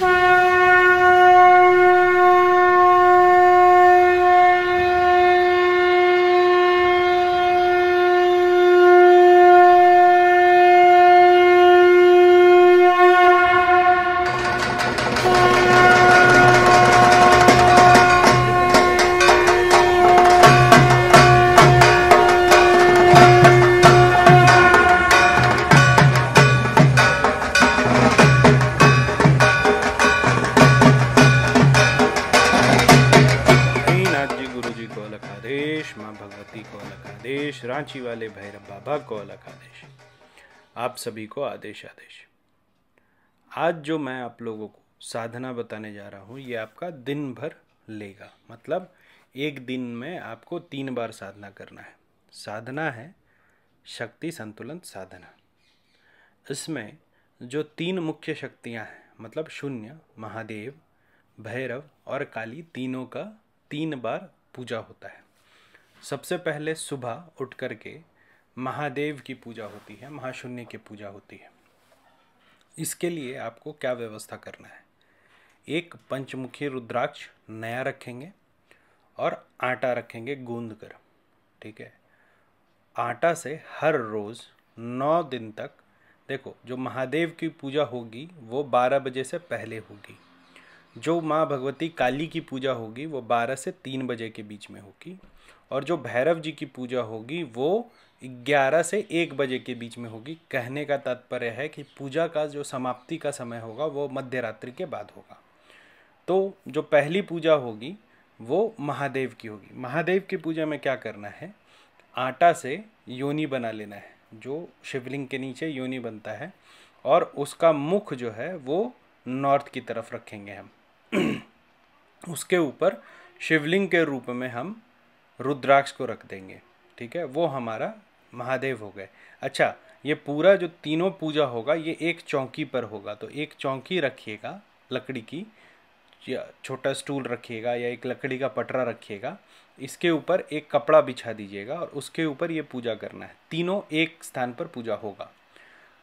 Bye. Ranchi वाले भैरव बाबा को अलग आदेश आप सभी को आदेश आदेश आज जो मैं आप लोगों को साधना बताने जा रहा हूँ ये आपका दिन भर लेगा मतलब एक दिन में आपको तीन बार साधना करना है साधना है शक्ति संतुलन साधना इसमें जो तीन मुख्य शक्तियाँ हैं मतलब शून्य महादेव भैरव और काली तीनों का तीन बार पूजा होता है सबसे पहले सुबह उठ कर के महादेव की पूजा होती है महाशून्य की पूजा होती है इसके लिए आपको क्या व्यवस्था करना है एक पंचमुखी रुद्राक्ष नया रखेंगे और आटा रखेंगे गूंद कर ठीक है आटा से हर रोज़ नौ दिन तक देखो जो महादेव की पूजा होगी वो बारह बजे से पहले होगी जो माँ भगवती काली की पूजा होगी वो बारह से तीन बजे के बीच में होगी और जो भैरव जी की पूजा होगी वो ग्यारह से एक बजे के बीच में होगी कहने का तात्पर्य है कि पूजा का जो समाप्ति का समय होगा वो मध्य रात्रि के बाद होगा तो जो पहली पूजा होगी वो महादेव की होगी महादेव की पूजा में क्या करना है आटा से योनि बना लेना है जो शिवलिंग के नीचे योनि बनता है और उसका मुख जो है वो नॉर्थ की तरफ रखेंगे हम उसके ऊपर शिवलिंग के रूप में हम रुद्राक्ष को रख देंगे ठीक है वो हमारा महादेव हो गए अच्छा ये पूरा जो तीनों पूजा होगा ये एक चौकी पर होगा तो एक चौकी रखिएगा लकड़ी की या छोटा स्टूल रखिएगा या एक लकड़ी का पटरा रखिएगा इसके ऊपर एक कपड़ा बिछा दीजिएगा और उसके ऊपर ये पूजा करना है तीनों एक स्थान पर पूजा होगा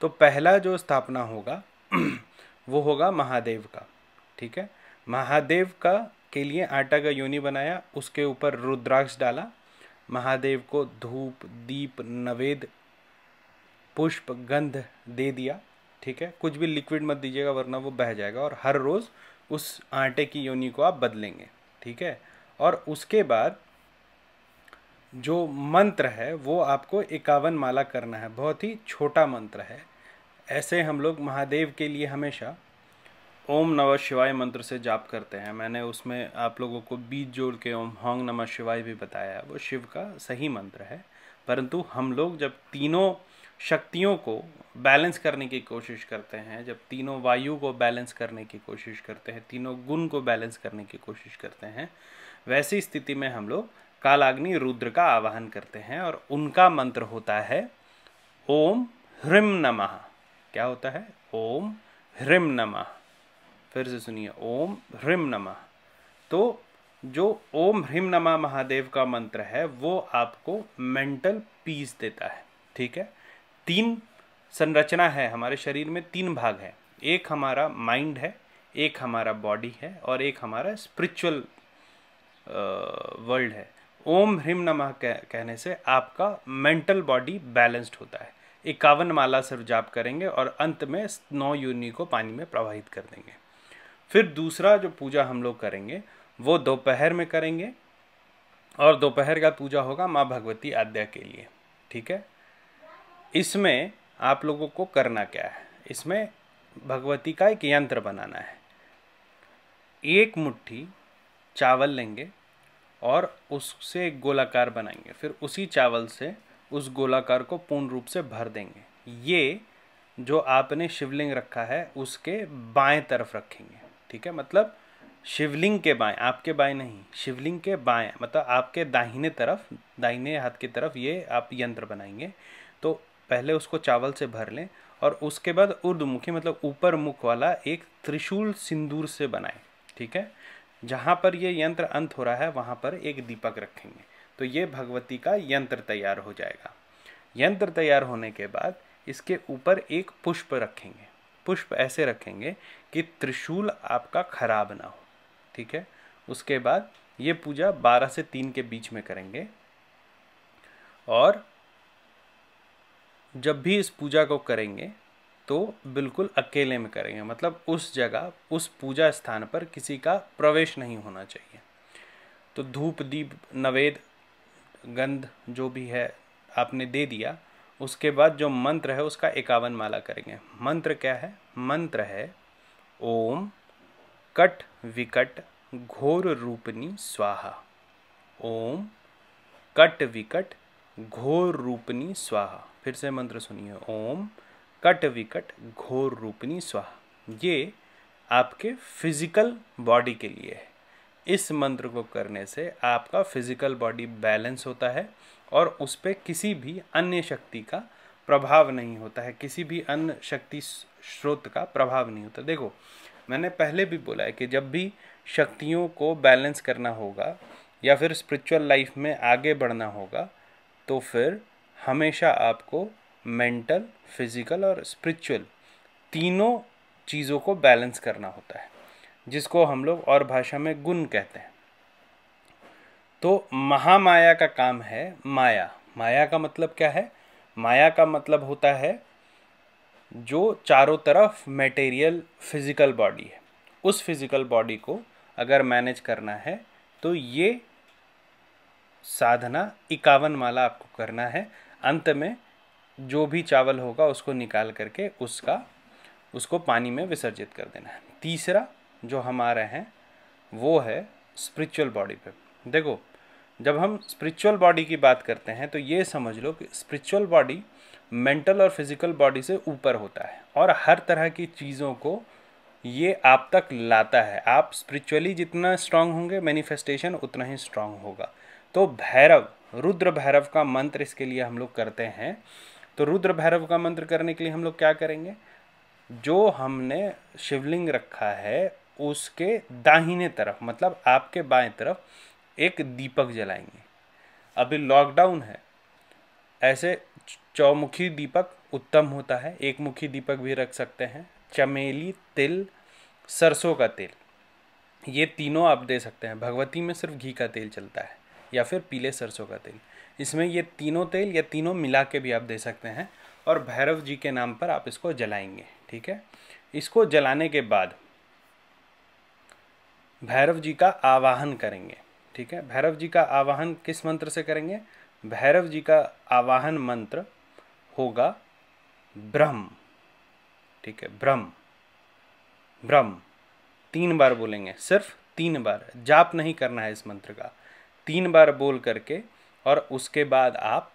तो पहला जो स्थापना होगा वो होगा महादेव का ठीक है महादेव का के लिए आटा का योनि बनाया उसके ऊपर रुद्राक्ष डाला महादेव को धूप दीप नवेद पुष्प गंध दे दिया ठीक है कुछ भी लिक्विड मत दीजिएगा वरना वो बह जाएगा और हर रोज़ उस आटे की योनि को आप बदलेंगे ठीक है और उसके बाद जो मंत्र है वो आपको इक्यावन माला करना है बहुत ही छोटा मंत्र है ऐसे हम लोग महादेव के लिए हमेशा ओम नमः शिवाय मंत्र से जाप करते हैं मैंने उसमें आप लोगों को बीज जोड़ के ओम होंग नमः शिवाय भी बताया है वो शिव का सही मंत्र है परंतु हम लोग जब तीनों शक्तियों को बैलेंस करने की कोशिश करते हैं जब तीनों वायु को बैलेंस करने की कोशिश करते हैं तीनों गुण को बैलेंस करने की कोशिश करते हैं वैसी स्थिति में हम लोग कालाग्नि रुद्र का आवाहन करते हैं और उनका मंत्र होता है ओम ह्रीम नमः क्या होता है ओम ह्रीम नमः फिर से सुनिए ओम ह्रीम नमः तो जो ओम ह्रीम नमः महादेव का मंत्र है वो आपको मेंटल पीस देता है ठीक है तीन संरचना है हमारे शरीर में तीन भाग है एक हमारा माइंड है एक हमारा बॉडी है और एक हमारा स्पिरिचुअल वर्ल्ड है ओम ह्रीम नमः कहने से आपका मेंटल बॉडी बैलेंस्ड होता है इक्यावन माला सिर्फ जाप करेंगे और अंत में नौ यूनि को पानी में प्रवाहित कर देंगे फिर दूसरा जो पूजा हम लोग करेंगे वो दोपहर में करेंगे और दोपहर का पूजा होगा माँ भगवती आद्या के लिए ठीक है इसमें आप लोगों को करना क्या है इसमें भगवती का एक यंत्र बनाना है एक मुट्ठी चावल लेंगे और उससे एक गोलाकार बनाएंगे फिर उसी चावल से उस गोलाकार को पूर्ण रूप से भर देंगे ये जो आपने शिवलिंग रखा है उसके बाएं तरफ रखेंगे ठीक है मतलब शिवलिंग के बाएं आपके बाएं नहीं शिवलिंग के बाएं मतलब आपके दाहिने तरफ दाहिने हाथ की तरफ ये आप यंत्र बनाएंगे तो पहले उसको चावल से भर लें और उसके बाद उर्दमुखी मतलब ऊपर मुख वाला एक त्रिशूल सिंदूर से बनाएं ठीक है जहाँ पर ये यंत्र अंत हो रहा है वहाँ पर एक दीपक रखेंगे तो ये भगवती का यंत्र तैयार हो जाएगा यंत्र तैयार होने के बाद इसके ऊपर एक पुष्प रखेंगे पुष्प ऐसे रखेंगे कि त्रिशूल आपका खराब ना हो ठीक है उसके बाद ये पूजा बारह से तीन के बीच में करेंगे और जब भी इस पूजा को करेंगे तो बिल्कुल अकेले में करेंगे मतलब उस जगह उस पूजा स्थान पर किसी का प्रवेश नहीं होना चाहिए तो धूप दीप नवेद गंध जो भी है आपने दे दिया उसके बाद जो मंत्र है उसका इक्यावन माला करेंगे मंत्र क्या है मंत्र है ओम कट विकट घोर रूपनी स्वाहा ओम कट विकट घोर रूपनी स्वाहा फिर से मंत्र सुनिए ओम कट विकट घोर रूपनी स्वाहा ये आपके फिजिकल बॉडी के लिए है इस मंत्र को करने से आपका फिजिकल बॉडी बैलेंस होता है और उस पर किसी भी अन्य शक्ति का प्रभाव नहीं होता है किसी भी अन्य शक्ति स्रोत का प्रभाव नहीं होता देखो मैंने पहले भी बोला है कि जब भी शक्तियों को बैलेंस करना होगा या फिर स्पिरिचुअल लाइफ में आगे बढ़ना होगा तो फिर हमेशा आपको मेंटल फिज़िकल और स्पिरिचुअल तीनों चीज़ों को बैलेंस करना होता है जिसको हम लोग और भाषा में गुण कहते हैं तो महामाया का काम है माया माया का मतलब क्या है माया का मतलब होता है जो चारों तरफ मटेरियल फिज़िकल बॉडी है उस फिज़िकल बॉडी को अगर मैनेज करना है तो ये साधना इक्यावन माला आपको करना है अंत में जो भी चावल होगा उसको निकाल करके उसका उसको पानी में विसर्जित कर देना है तीसरा जो हमारे हैं वो है स्पिरिचुअल बॉडी पे देखो जब हम स्पिरिचुअल बॉडी की बात करते हैं तो ये समझ लो कि स्पिरिचुअल बॉडी मेंटल और फिज़िकल बॉडी से ऊपर होता है और हर तरह की चीज़ों को ये आप तक लाता है आप स्पिरिचुअली जितना स्ट्रांग होंगे मैनिफेस्टेशन उतना ही स्ट्रांग होगा तो भैरव रुद्र भैरव का मंत्र इसके लिए हम लोग करते हैं तो रुद्र भैरव का मंत्र करने के लिए हम लोग क्या करेंगे जो हमने शिवलिंग रखा है उसके दाहिने तरफ मतलब आपके बाएं तरफ एक दीपक जलाएंगे अभी लॉकडाउन है ऐसे चौमुखी दीपक उत्तम होता है एक मुखी दीपक भी रख सकते हैं चमेली तिल सरसों का तेल ये तीनों आप दे सकते हैं भगवती में सिर्फ घी का तेल चलता है या फिर पीले सरसों का तेल इसमें ये तीनों तेल या तीनों मिला के भी आप दे सकते हैं और भैरव जी के नाम पर आप इसको जलाएंगे ठीक है इसको जलाने के बाद भैरव जी का आवाहन करेंगे ठीक है भैरव जी का आवाहन किस मंत्र से करेंगे भैरव जी का आवाहन मंत्र होगा ब्रह्म ठीक है ब्रह्म ब्रह्म तीन बार बोलेंगे सिर्फ तीन बार जाप नहीं करना है इस मंत्र का तीन बार बोल करके और उसके बाद आप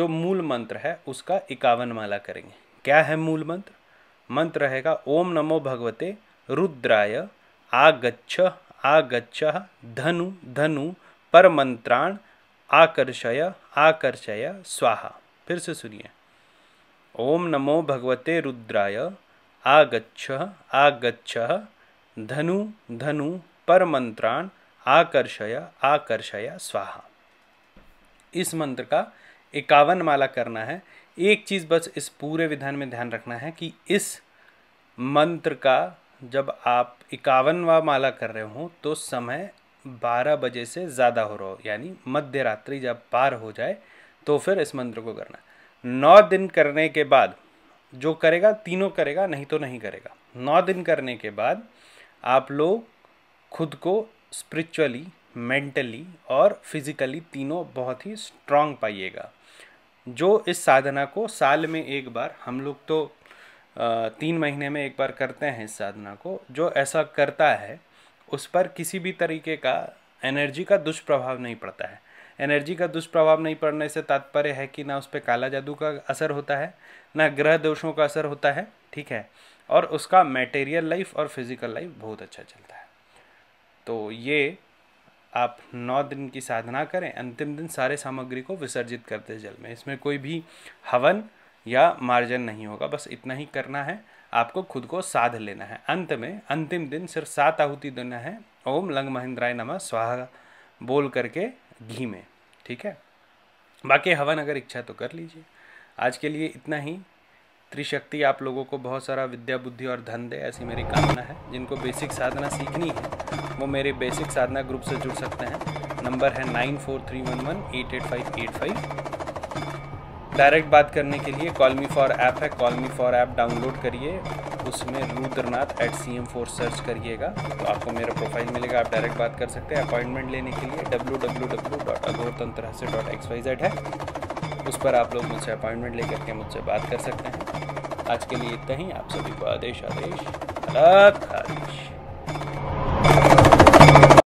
जो मूल मंत्र है उसका इक्यावन माला करेंगे क्या है मूल मंत्र मंत्र रहेगा ओम नमो भगवते रुद्राय आगच्छ आगछ धनु धनु परमंत्राण आकर्षय आकर्षय स्वाहा फिर से सुनिए ओम नमो भगवते रुद्राय आगछ आगछ धनु धनु परमंत्राण आकर्षय आकर्षय स्वाहा इस मंत्र का इक्यावन माला करना है एक चीज़ बस इस पूरे विधान में ध्यान रखना है कि इस मंत्र का जब आप इक्यावनवा माला कर रहे हो तो समय बारह बजे से ज़्यादा हो रहा हो यानी मध्य रात्रि जब पार हो जाए तो फिर इस मंत्र को करना नौ दिन करने के बाद जो करेगा तीनों करेगा नहीं तो नहीं करेगा नौ दिन करने के बाद आप लोग खुद को स्पिरिचुअली मेंटली और फिजिकली तीनों बहुत ही स्ट्रांग पाइएगा जो इस साधना को साल में एक बार हम लोग तो तीन महीने में एक बार करते हैं इस साधना को जो ऐसा करता है उस पर किसी भी तरीके का एनर्जी का दुष्प्रभाव नहीं पड़ता है एनर्जी का दुष्प्रभाव नहीं पड़ने से तात्पर्य है कि ना उस पर काला जादू का असर होता है ना ग्रह दोषों का असर होता है ठीक है और उसका मटेरियल लाइफ और फिज़िकल लाइफ बहुत अच्छा चलता है तो ये आप नौ दिन की साधना करें अंतिम दिन सारे सामग्री को विसर्जित करते जल में इसमें कोई भी हवन या मार्जन नहीं होगा बस इतना ही करना है आपको खुद को साध लेना है अंत में अंतिम दिन सिर्फ सात आहुति देना है ओम लंग महिंद्राय नमः स्वाहा बोल करके घी में ठीक है बाकी हवन अगर इच्छा तो कर लीजिए आज के लिए इतना ही त्रिशक्ति आप लोगों को बहुत सारा विद्या बुद्धि और धन दे ऐसी मेरी कामना है जिनको बेसिक साधना सीखनी है वो मेरे बेसिक साधना ग्रुप से जुड़ सकते हैं नंबर है nine four three one one eight eight five eight five direct बात करने के लिए कॉलमी फॉर ऐप है कॉलमी फॉर ऐप डाउनलोड करिए उसमें Rudranath at C M four search करिएगा तो आपको मेरा प्रोफाइल मिलेगा आप डायरेक्ट बात कर सकते हैं अपॉइंटमेंट लेने के लिए डब्ल्यू डब्ल्यू डब्ल्यू डॉट से डॉट एक्स वाई जेड है उस पर आप लोग मुझसे अपॉइंटमेंट ले करके मुझसे बात कर सकते हैं आज के लिए इतना ही आप सभी को आदेश आदेश अलग आदेश